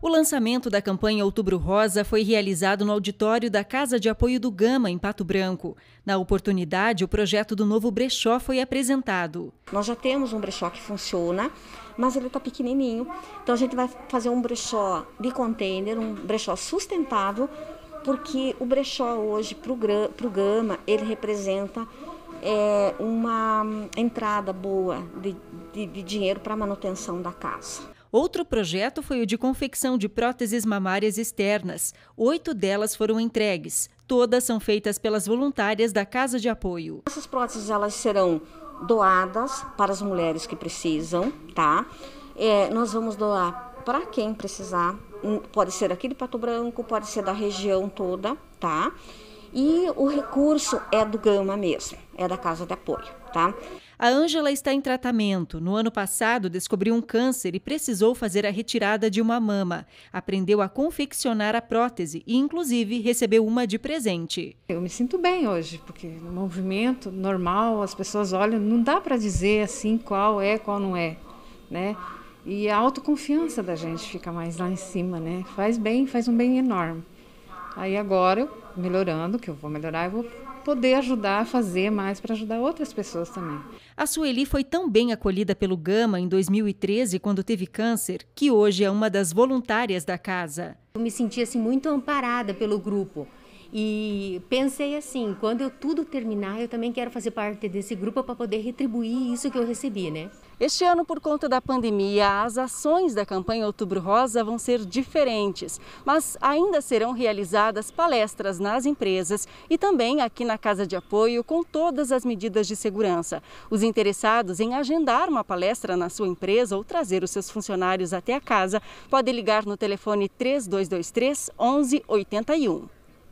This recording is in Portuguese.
O lançamento da campanha Outubro Rosa foi realizado no auditório da Casa de Apoio do Gama, em Pato Branco. Na oportunidade, o projeto do novo brechó foi apresentado. Nós já temos um brechó que funciona, mas ele está pequenininho. Então a gente vai fazer um brechó de container, um brechó sustentável, porque o brechó hoje para o Gama, ele representa é, uma entrada boa de, de, de dinheiro para a manutenção da casa. Outro projeto foi o de confecção de próteses mamárias externas. Oito delas foram entregues. Todas são feitas pelas voluntárias da Casa de Apoio. Essas próteses elas serão doadas para as mulheres que precisam, tá? É, nós vamos doar para quem precisar. Hum, pode ser aqui de Pato Branco, pode ser da região toda, tá? E o recurso é do Gama mesmo, é da Casa de Apoio, tá? A Ângela está em tratamento. No ano passado, descobriu um câncer e precisou fazer a retirada de uma mama. Aprendeu a confeccionar a prótese e, inclusive, recebeu uma de presente. Eu me sinto bem hoje, porque no movimento normal as pessoas olham, não dá para dizer assim qual é, qual não é, né? E a autoconfiança da gente fica mais lá em cima, né? Faz bem, faz um bem enorme. Aí agora eu melhorando, que eu vou melhorar, e vou poder ajudar a fazer mais para ajudar outras pessoas também. A Sueli foi tão bem acolhida pelo Gama em 2013, quando teve câncer, que hoje é uma das voluntárias da casa. Eu me senti assim muito amparada pelo grupo. E pensei assim, quando eu tudo terminar, eu também quero fazer parte desse grupo para poder retribuir isso que eu recebi, né? Este ano, por conta da pandemia, as ações da campanha Outubro Rosa vão ser diferentes, mas ainda serão realizadas palestras nas empresas e também aqui na Casa de Apoio com todas as medidas de segurança. Os interessados em agendar uma palestra na sua empresa ou trazer os seus funcionários até a casa podem ligar no telefone 3223 1181.